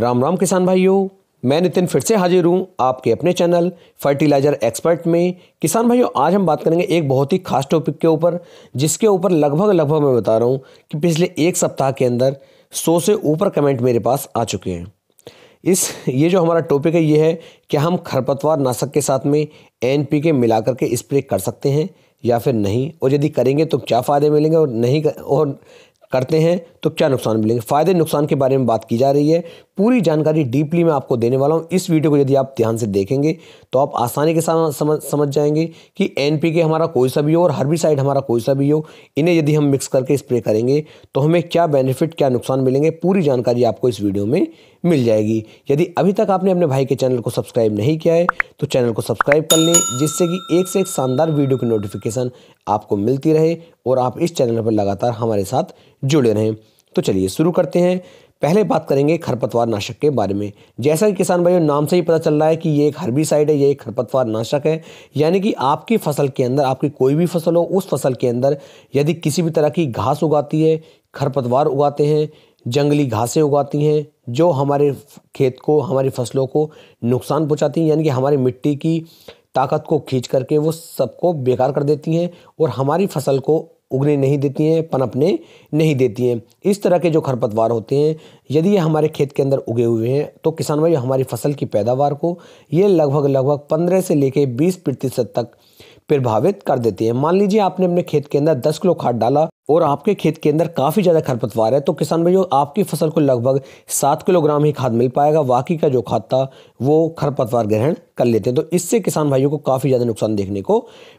राम राम किसान भाइयों मैं नितिन फिर से हाजिर हूँ आपके अपने चैनल फर्टिलाइज़र एक्सपर्ट में किसान भाइयों आज हम बात करेंगे एक बहुत ही खास टॉपिक के ऊपर जिसके ऊपर लगभग लगभग मैं बता रहा हूँ कि पिछले एक सप्ताह के अंदर सौ से ऊपर कमेंट मेरे पास आ चुके हैं इस ये जो हमारा टॉपिक है ये है कि हम खरपतवार नाशक के साथ में एन पी के मिला करके स्प्रे कर सकते हैं या फिर नहीं और यदि करेंगे तो क्या फ़ायदे मिलेंगे और नहीं कर, और करते हैं तो क्या नुकसान मिलेंगे फ़ायदे नुकसान के बारे में बात की जा रही है पूरी जानकारी डीपली मैं आपको देने वाला हूँ इस वीडियो को यदि आप ध्यान से देखेंगे तो आप आसानी के साथ समझ समझ जाएंगे कि एन पी के हमारा कोई सा भी हो और हर्बिसाइड हमारा कोई सा भी हो इन्हें यदि हम मिक्स करके स्प्रे करेंगे तो हमें क्या बेनिफिट क्या नुकसान मिलेंगे पूरी जानकारी आपको इस वीडियो में मिल जाएगी यदि अभी तक आपने अपने भाई के चैनल को सब्सक्राइब नहीं किया है तो चैनल को सब्सक्राइब कर लें जिससे कि एक से एक शानदार वीडियो की नोटिफिकेशन आपको मिलती रहे और आप इस चैनल पर लगातार हमारे साथ जुड़े रहें तो चलिए शुरू करते हैं पहले बात करेंगे खरपतवार नाशक के बारे में जैसा कि किसान भाइयों नाम से ही पता चल रहा है कि ये एक साइड है ये एक खरपतवार नाशक है यानी कि आपकी फसल के अंदर आपकी कोई भी फसल हो उस फसल के अंदर यदि किसी भी तरह की घास उगाती है खरपतवार उगाते हैं जंगली घासें उगाती हैं जो हमारे खेत को हमारी फसलों को नुकसान पहुंचाती हैं यानी कि हमारी मिट्टी की ताकत को खींच करके वो सबको बेकार कर देती हैं और हमारी फसल को उगने नहीं देती हैं पनपने नहीं देती हैं इस तरह के जो खरपतवार होते हैं यदि ये हमारे खेत के अंदर उगे हुए हैं तो किसान भाई हमारी फसल की पैदावार को ये लगभग लगभग पंद्रह से लेके बीस प्रतिशत तक प्रभावित कर देती हैं मान लीजिए आपने अपने खेत के अंदर दस किलो खाद डाला और आपके खेत के अंदर काफ़ी ज़्यादा खरपतवार है तो किसान भाई आपकी फसल को लगभग सात किलोग्राम ही खाद मिल पाएगा बाकी का जो खाद था वो खरपतवार ग्रहण कर लेते हैं तो इससे किसान भाइयों को काफ़ी ज़्यादा नुकसान देखने को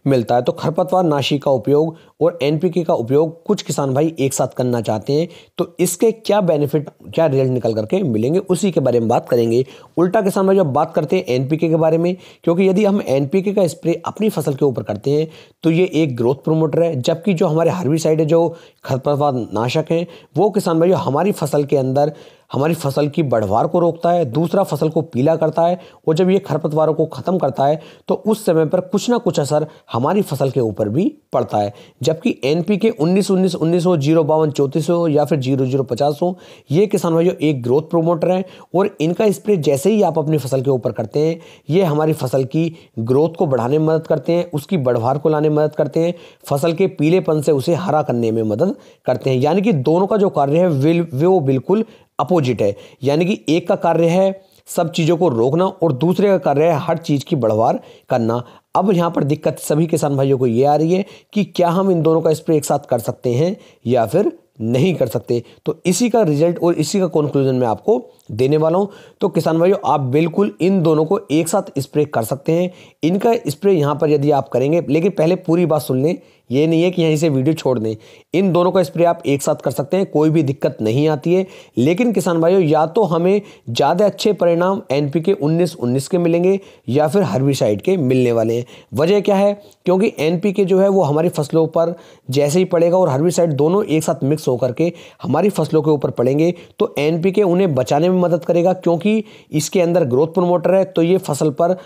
मिलता है तो खरपतवार नाशी का उपयोग और एनपीके का उपयोग कुछ किसान भाई एक साथ करना चाहते हैं तो इसके क्या बेनिफिट क्या रिजल्ट निकल करके मिलेंगे उसी के बारे में बात करेंगे उल्टा किसान भाई जब बात करते हैं एनपीके के बारे में क्योंकि यदि हम एनपीके का स्प्रे अपनी फसल के ऊपर करते हैं तो ये एक ग्रोथ प्रोमोटर है जबकि जो हमारे हार्वी साइड है जो खरपतवार नाशक हैं वो किसान भाइयों हमारी फसल के अंदर हमारी फसल की बढ़वार को रोकता है दूसरा फसल को पीला करता है और जब ये खरपतवारों को ख़त्म करता है तो उस समय पर कुछ ना कुछ असर हमारी फसल के ऊपर भी पड़ता है जबकि एन पी के उन्नीस उन्नीस उन्नीस हो जीरो बावन चौंतीस हो या फिर जीरो जीरो पचास हो ये किसान भाइयों एक ग्रोथ प्रोमोटर हैं और इनका स्प्रे जैसे ही आप अपनी फसल के ऊपर करते हैं ये हमारी फसल की ग्रोथ को बढ़ाने में मदद करते हैं उसकी बढ़वार को लाने में मदद करते हैं फसल के पीलेपन से उसे हरा करने में मदद करते हैं यानी कि दोनों का जो कार्य है वे वो बिल्कुल अपोजिट है यानी कि एक का कार्य है सब चीज़ों को रोकना और दूसरे का कार्य है हर चीज़ की बढ़वार करना अब यहाँ पर दिक्कत सभी किसान भाइयों को ये आ रही है कि क्या हम इन दोनों का स्प्रे एक साथ कर सकते हैं या फिर नहीं कर सकते तो इसी का रिजल्ट और इसी का कंक्लूजन मैं आपको देने वाला हूँ तो किसान भाइयों आप बिल्कुल इन दोनों को एक साथ स्प्रे कर सकते हैं इनका स्प्रे यहाँ पर यदि आप करेंगे लेकिन पहले पूरी बात सुन लें ये नहीं है कि यहीं से वीडियो छोड़ दें इन दोनों का स्प्रे आप एक साथ कर सकते हैं कोई भी दिक्कत नहीं आती है लेकिन किसान भाइयों या तो हमें ज़्यादा अच्छे परिणाम एन पी के उन्नीस उन्नीस के मिलेंगे या फिर हर्बिसाइड के मिलने वाले हैं वजह क्या है क्योंकि एन पी के जो है वो हमारी फसलों पर जैसे ही पड़ेगा और हर्बिसाइड दोनों एक साथ मिक्स होकर के हमारी फसलों के ऊपर पड़ेंगे तो एन पी के उन्हें बचाने में में मदद करेगा क्योंकि इसके अंदर ग्रोथ प्रमोटर है तो ये फसल पर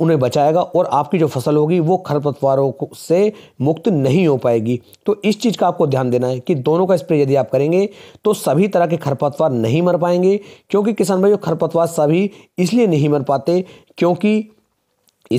उन्हें बचाएगा और आपकी जो फसल होगी वो खरपतवारों से मुक्त नहीं हो पाएगी तो इस चीज़ का आपको ध्यान देना है कि दोनों का स्प्रे यदि आप करेंगे तो सभी तरह के खरपतवार नहीं मर पाएंगे क्योंकि किसान भाई खरपतवार सभी इसलिए नहीं मर पाते क्योंकि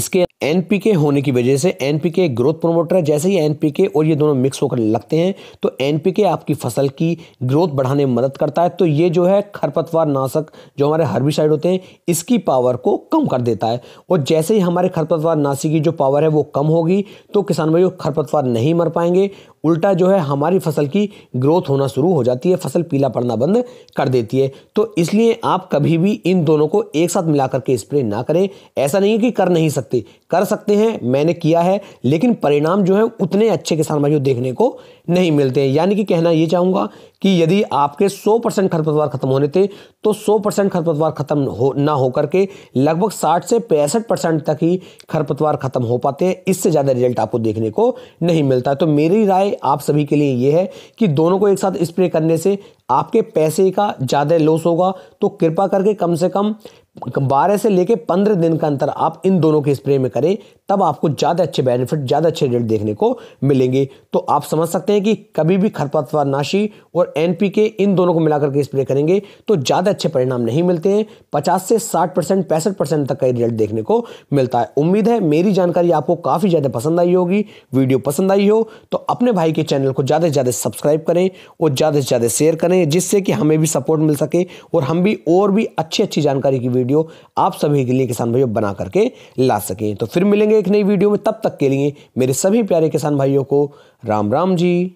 इसके एनपीके होने की वजह से एनपीके ग्रोथ प्रोमोटर है जैसे ही एनपीके और ये दोनों मिक्स होकर लगते हैं तो एनपीके आपकी फसल की ग्रोथ बढ़ाने में मदद करता है तो ये जो है खरपतवार नाशक जो हमारे हर्बिसाइड होते हैं इसकी पावर को कम कर देता है और जैसे ही हमारे खरपतवार नाशी की जो पावर है वो कम होगी तो किसान भाई खरपतवार नहीं मर पाएंगे उल्टा जो है हमारी फसल की ग्रोथ होना शुरू हो जाती है फसल पीला पड़ना बंद कर देती है तो इसलिए आप कभी भी इन दोनों को एक साथ मिला करके स्प्रे ना करें ऐसा नहीं है कि कर नहीं सकते कर सकते हैं मैंने किया है लेकिन परिणाम जो है उतने अच्छे किसान भाइयों देखने को नहीं मिलते हैं यानी कि कहना ये चाहूँगा कि यदि आपके 100 परसेंट खरपतवार खत्म होने थे तो 100 परसेंट खरपतवार खत्म हो ना हो करके लगभग 60 से पैंसठ परसेंट तक ही खरपतवार खत्म हो पाते हैं इससे ज़्यादा रिजल्ट आपको देखने को नहीं मिलता तो मेरी राय आप सभी के लिए ये है कि दोनों को एक साथ स्प्रे करने से आपके पैसे का ज़्यादा लॉस होगा तो कृपा करके कम से कम बारह से लेके पंद्रह दिन का अंतर आप इन दोनों के स्प्रे में करें तब आपको ज़्यादा अच्छे बेनिफिट ज़्यादा अच्छे रेट देखने को मिलेंगे तो आप समझ सकते हैं कि कभी भी खरपतवार नाशी और एनपीके इन दोनों को मिलाकर के स्प्रे करेंगे तो ज़्यादा अच्छे परिणाम नहीं मिलते हैं पचास से साठ परसेंट पैंसठ परसेंट तक का रिजल्ट देखने को मिलता है उम्मीद है मेरी जानकारी आपको काफ़ी ज़्यादा पसंद आई होगी वीडियो पसंद आई हो तो अपने भाई के चैनल को ज़्यादा से ज़्यादा सब्सक्राइब करें और ज़्यादा से ज़्यादा शेयर करें करें जिससे कि हमें भी सपोर्ट मिल सके और हम भी और भी अच्छी अच्छी जानकारी की वीडियो आप सभी के लिए किसान भाइयों बना करके ला सकें तो फिर मिलेंगे एक नई वीडियो में तब तक के लिए मेरे सभी प्यारे किसान भाइयों को राम राम जी